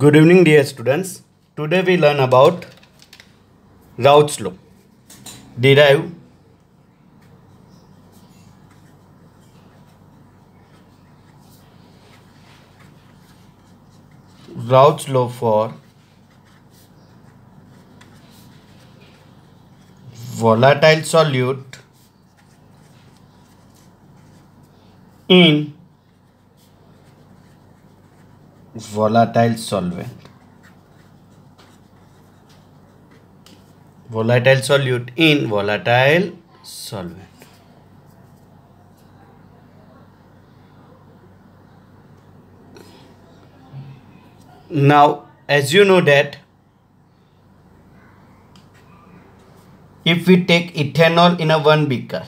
Good evening dear students. Today we learn about Raoult's law. Derive Raoult's law for volatile solute in volatile solvent. Volatile solute in volatile solvent. Now, as you know that if we take ethanol in a one beaker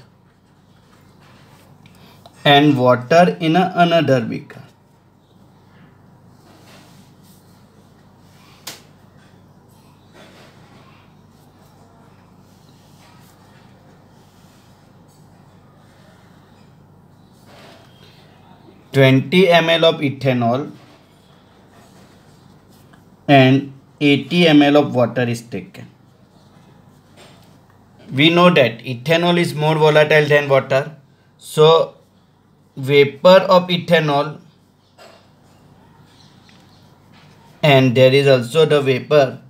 and water in a another beaker 20 ml of ethanol and 80 ml of water is taken. We know that ethanol is more volatile than water. So vapor of ethanol and there is also the vapor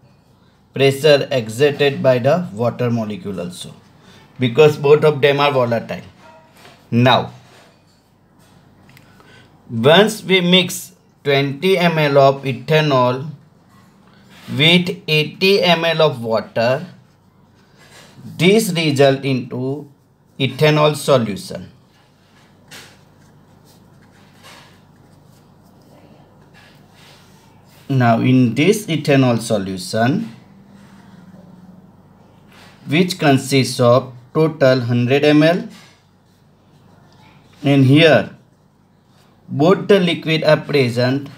pressure exerted by the water molecule also because both of them are volatile. Now once we mix 20 ml of ethanol with 80 ml of water, this result into ethanol solution. Now in this ethanol solution, which consists of total 100 ml and here both the liquid are present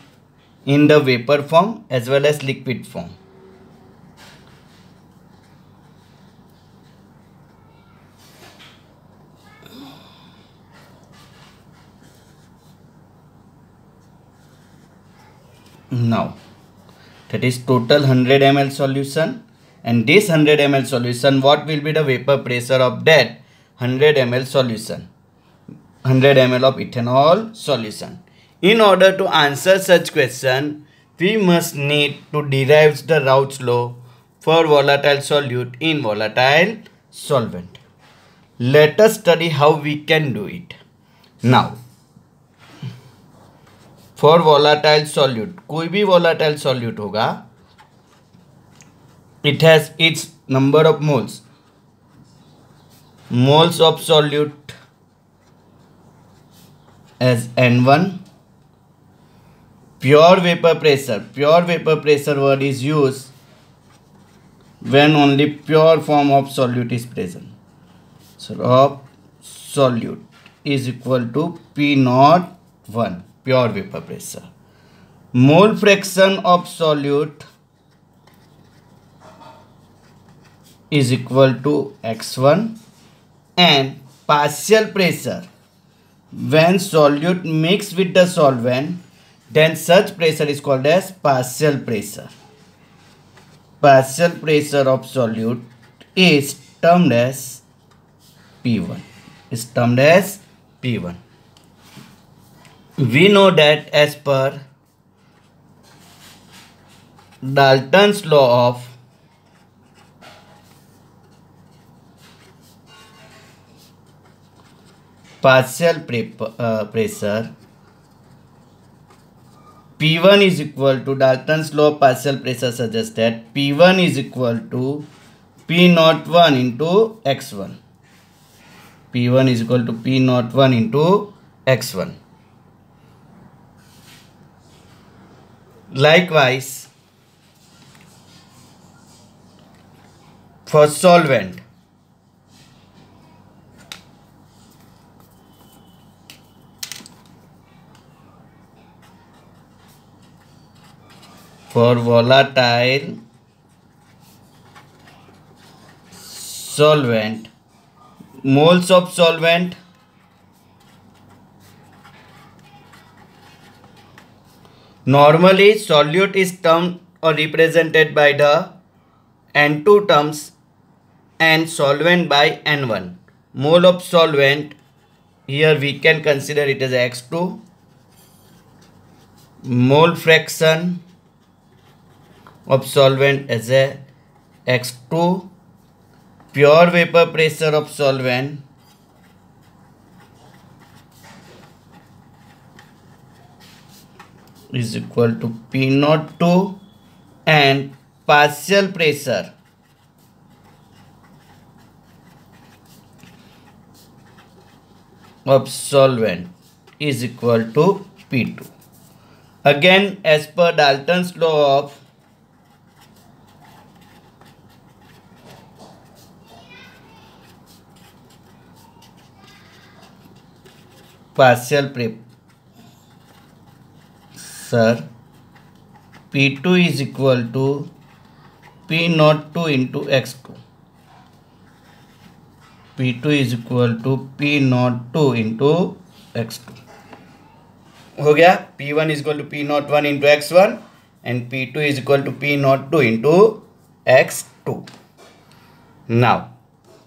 in the vapor form as well as liquid form. Now, that is total 100 ml solution and this 100 ml solution, what will be the vapor pressure of that 100 ml solution? 100 ml of ethanol solution. In order to answer such question, we must need to derive the Routes law for volatile solute in volatile solvent. Let us study how we can do it. Now, For volatile solute, कोई भी volatile solute होगा it has of number of moles moles as N1. Pure vapor pressure. Pure vapor pressure word is used when only pure form of solute is present. So of solute is equal to P naught 1 pure vapor pressure. Mole fraction of solute is equal to x1 and partial pressure when solute mix with the solvent, then such pressure is called as partial pressure. Partial pressure of solute is termed as P1. Is termed as P1. We know that as per Dalton's law of partial uh, pressure P1 is equal to Dalton's law of partial pressure suggests that P1 is equal to P naught 1 into X1. P1 is equal to P naught 1 into X1. Likewise, for solvent, for volatile solvent moles of solvent normally solute is termed or represented by the n2 terms and solvent by n1 mole of solvent here we can consider it as x2 mole fraction of solvent as a X2 pure vapor pressure of solvent is equal to P naught 2 and partial pressure of solvent is equal to P2. Again, as per Dalton's law of partial sir P two is equal to P not two into X two P two is equal to P not two into X two हो गया P one is equal to P not one into X one and P two is equal to P not two into X two now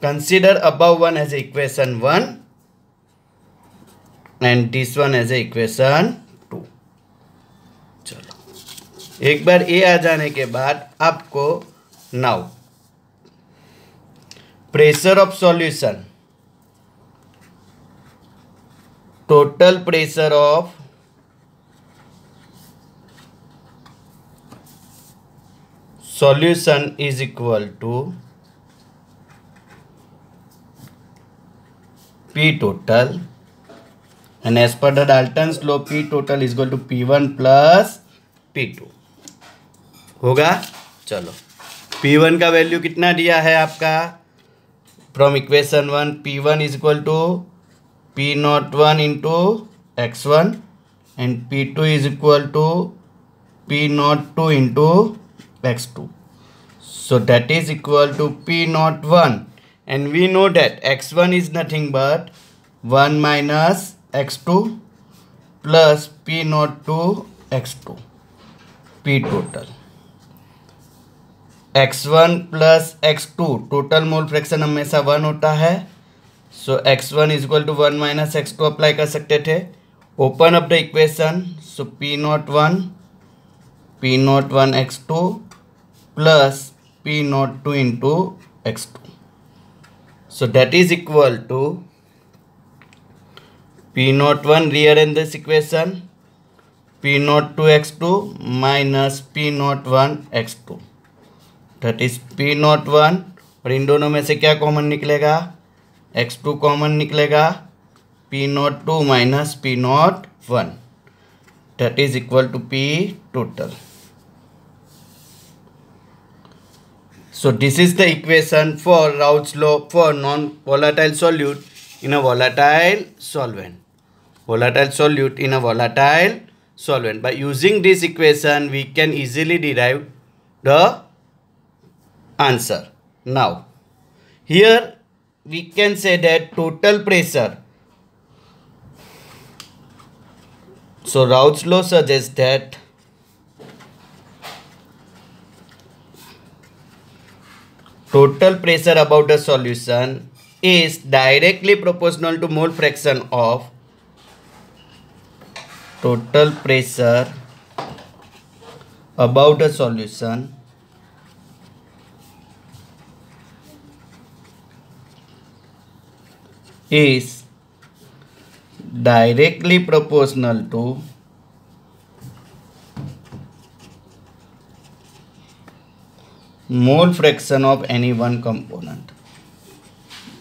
consider above one as equation one and this one as a equation two चलो एक बार ए आ जाने के बाद आपको now pressure of solution total pressure of solution is equal to P total and as per the dalton's law p total to P one plus P two होगा चलो P one का वैल्यू कितना दिया है आपका from equation one P one is equal to P not one into X one and P two is equal to P not two into X two so that is equal to P not one and we know that X one is nothing but one minus X two plus P not two X two P total X one plus X two total mole fraction हमेशा one होता है so X one is equal to one minus X two apply कर सकते थे open up the equation so P not one P not one X two plus P not two into X two so that is equal to P not 1 rearrange this equation P naught 2 x2 minus P naught 1 x2 that is P not 1 और इन दोनों में से क्या common निकलेगा x2 common निकलेगा P not 2 minus P not 1 that is equal to P total So this is the equation for Raoult's law for non-volatile solute. in a volatile solvent. Volatile solute in a volatile solvent. By using this equation, we can easily derive the answer. Now, here we can say that total pressure. So, Raoult's law suggests that total pressure about the solution is directly proportional to mole fraction of total pressure about a solution is directly proportional to mole fraction of any one component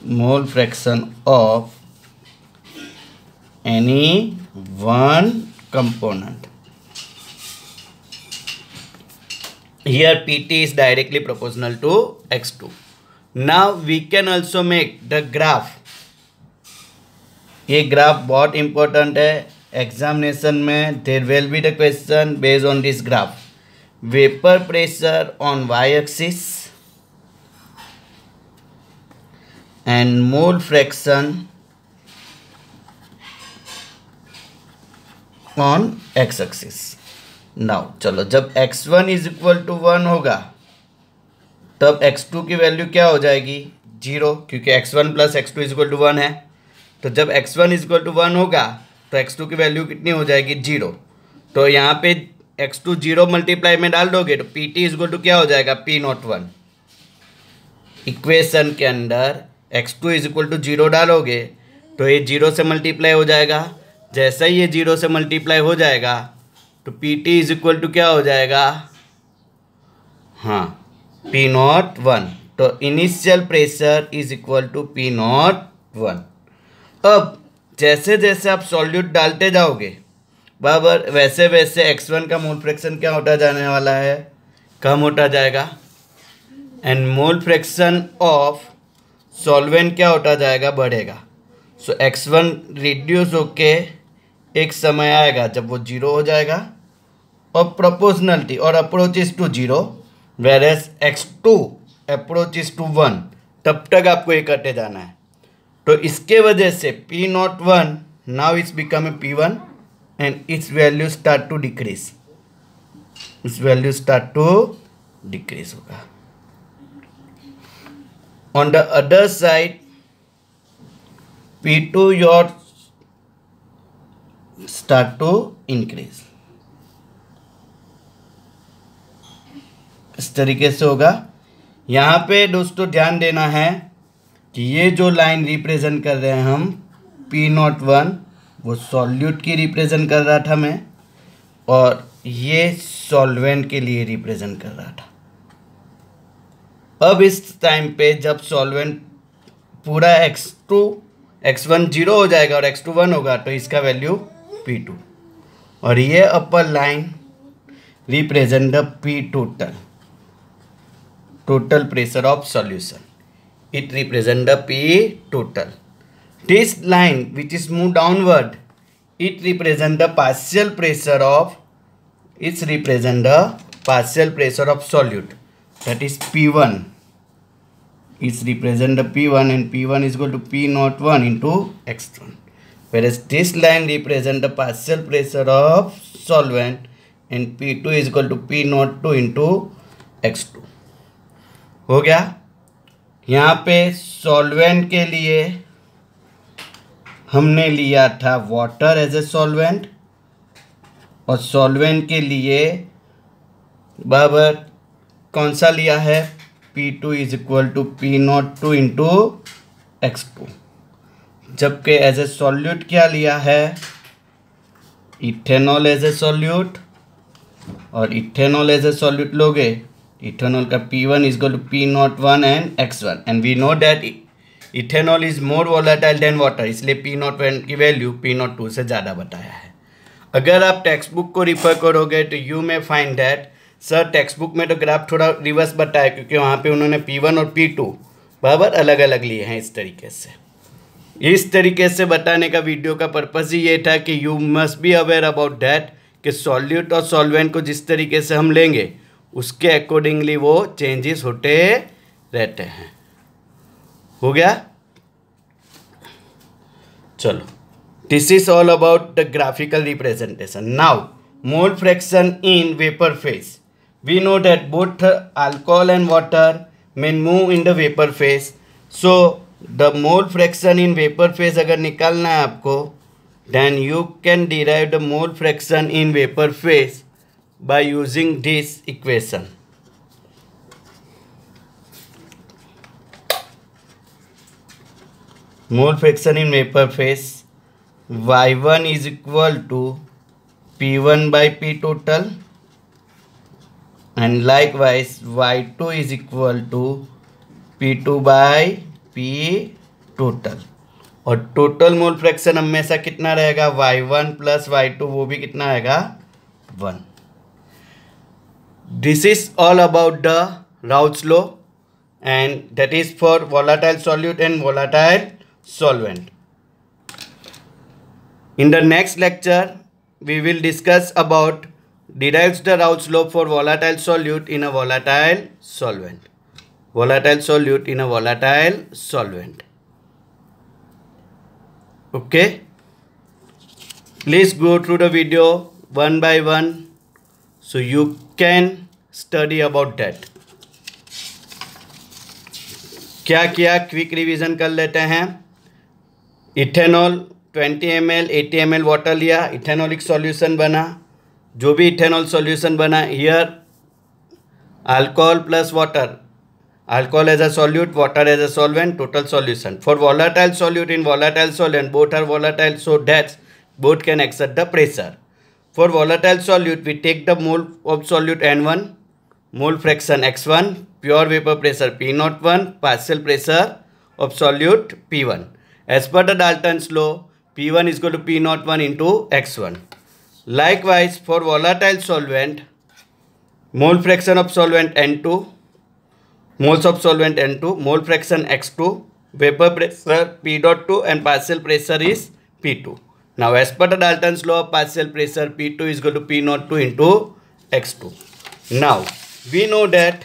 mole fraction of any one component here P T is directly proportional to X two now we can also make the graph ये graph बहुत important है examination में there will be the question based on this graph vapour pressure on Y axis and mole fraction on X axis now चलो जब x one is equal to one होगा तब x to की value क्या हो जाएगी zero क्योंकि X one plus X two is equal to one है तो जब x one is equal to one होगा तो एक्स टू की वैल्यू कितनी हो जाएगी जीरो तो यहाँ पे एक्स टू जीरो मल्टीप्लाई में डाल दोगे तो P T is equal to क्या हो जाएगा पी नॉट वन इक्वेशन के अंदर X two is equal to zero डालोगे तो ये जीरो से मल्टीप्लाई हो जाएगा जैसे ही ये जीरो से मल्टीप्लाई हो जाएगा तो P T is equal to क्या हो जाएगा हाँ पी नॉट वन तो initial pressure is equal to P not one अब जैसे जैसे आप सॉल्यूट डालते जाओगे बराबर वैसे वैसे एक्स वन का मोल फ्रैक्शन क्या होता जाने वाला है कम होता जाएगा and mole fraction of solvent क्या होता जाएगा बढ़ेगा सो एक्स वन रिड्यूस होके एक समय आएगा जब वो जीरो हो जाएगा और प्रोपोर्शनलिटी और approach is to zero whereas x two approach is to one तब तक आपको ये करते जाना है तो इसके वजह से P not one now it's become a P one and it's value start to decrease it's value start to decrease होगा On the other side, P2 your start to increase. इस तरीके से होगा यहाँ पे दोस्तों ध्यान देना है कि ये जो लाइन रिप्रेजेंट कर रहे हैं हम पी नॉट वन वो सॉल्यूट की रिप्रेजेंट कर रहा था मैं और ये सॉल्वेंट के लिए रिप्रेजेंट कर रहा था अब इस टाइम पे जब सॉल्वेंट पूरा X two X one zero हो जाएगा और एक्स टू वन होगा तो इसका वैल्यू पी टू और ये upper line represent the total total pressure of solution it represent the P total this line which is move downward it represent the partial pressure of it's represent the partial pressure of solute that is P1 is represent the P1 and P1 is equal to p not 1 into X1 whereas this line represent the partial pressure of solvent and P2 is equal to p not 2 into X2 हो गया यहाँ पे solvent के लिए हमने लिया था water as a solvent और सॉल्वेंट के लिए बाबर कौन सा लिया है P two is equal to P not two into X two जबकि एज ए सॉल्यूट क्या लिया है इथेनॉल एज ए सॉल्यूट और इथेनॉल एज ए सॉल्यूट लोगे इथेनॉल का P1 one is equal to P not one and X one and we know that ethanol is more volatile than water इसलिए P not one की value P not two से ज़्यादा बताया है अगर आप टेक्स्ट बुक को रिफर करोगे तो you may find that sir text book में तो ग्राफ थोड़ा रिवर्स बताया क्योंकि वहाँ पे उन्होंने पी वन और पी टू बराबर अलग अलग लिए हैं इस तरीके से इस तरीके से बताने का वीडियो का पर्पज़ ही ये था कि you must be aware about that कि सॉल्यूट और सॉल्वेंट को जिस तरीके से हम लेंगे उसके अकॉर्डिंगली वो चेंजेस होते रहते हैं हो गया चलो this is all about the graphical representation now mole fraction in vapour phase we know that both alcohol and water may move in the vapor phase so the mole fraction in vapor phase अगर निकालना है आपको then you can derive the mole fraction in vapor phase by using this equation mole fraction in vapor phase y1 is equal to p1 by p total and likewise y2 is equal to p2 by p total और total mole fraction हमेशा कितना रहेगा Y one plus Y two वो भी कितना आएगा one this is all about the Raoult's law and that is for volatile solute and volatile solvent in the next lecture we will discuss about derives the Raoult slope for volatile solute in a volatile solvent. Volatile solute in a volatile solvent. Okay. Please go through the video one by one so you can study about that. क्या किया quick revision कर लेते हैं ethanol 20 ml 80 ml water लिया ethanolic solution बना जो भी ethanol solution बना here alcohol plus water alcohol as a solute water as a solvent total solution for volatile solute in volatile solvent both are volatile so that's both can except the pressure for volatile solute we take the mole of solute N one mole fraction X one pure vapour pressure P not one parcel pressure of solute P one as per the Dalton's law P one is go to P not one into X one Likewise, for volatile solvent, mole fraction of solvent N2, moles of solvent N2, mole fraction X2, vapor pressure P dot 2 and partial pressure is P2. Now, as per the Dalton's law, partial pressure P2 is equal to P naught 2 into X2. Now, we know that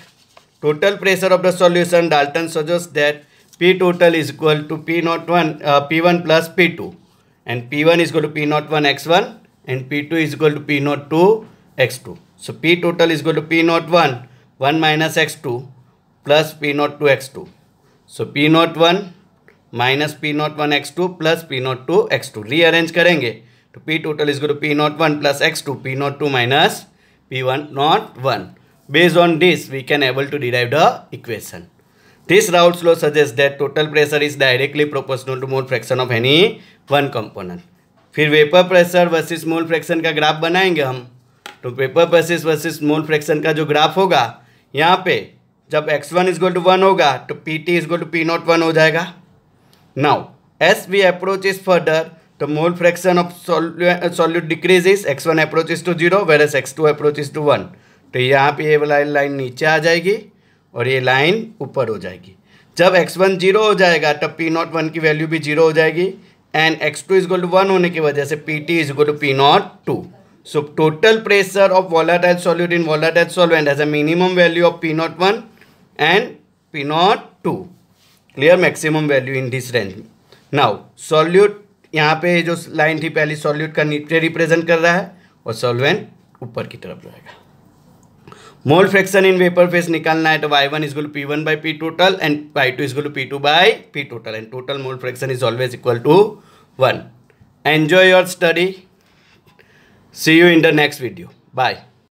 total pressure of the solution, Dalton suggests that P total is equal to P naught 1, uh, P1 plus P2 and P1 is equal to P naught 1 X1 and P2 is equal to P 0 2 x2. So P total is equal to P 0 1 1 minus x2 plus P 0 2 x2. So P 0 1 minus P not 1 X2 plus P not 2 X2. Rearrange करेंगे P total is equal to P 0 1 plus X2 P 0 2 minus P1 not 1. based on this we can able to derive the equation this Raoult's law suggests that total pressure is directly proportional to mole fraction of any one component फिर vapour pressure versus mole fraction का graph बनाएंगे हम तो vapour pressure versus mole fraction का जो graph होगा यहाँ पे जब x one is equal to one होगा तो P t is equal to P not one हो जाएगा now as we approaches further तो mole fraction of solute decreases x one approach is to zero whereas x two approach is to one तो यहाँ पे ये वाला line नीचे आ जाएगी और ये लाइन ऊपर हो जाएगी जब एक्स वन जीरो हो जाएगा तब पी नॉट वन की वैल्यू भी जीरो हो जाएगी and x two is to one होने की वजह से p T is to P not two so total pressure of volatile solute in volatile solvent as a minimum value of p not one and p not two clear maximum value in this range now solute यहाँ पे जो line थी पहली solute का नीचे represent कर रहा है और सॉल्वेंट ऊपर की तरफ जाएगा mole fraction in vapour phase निकालना है तो y one is equal p one by p total and y two is equal p two by p total and total mole fraction is always equal to one enjoy your study see you in the next video bye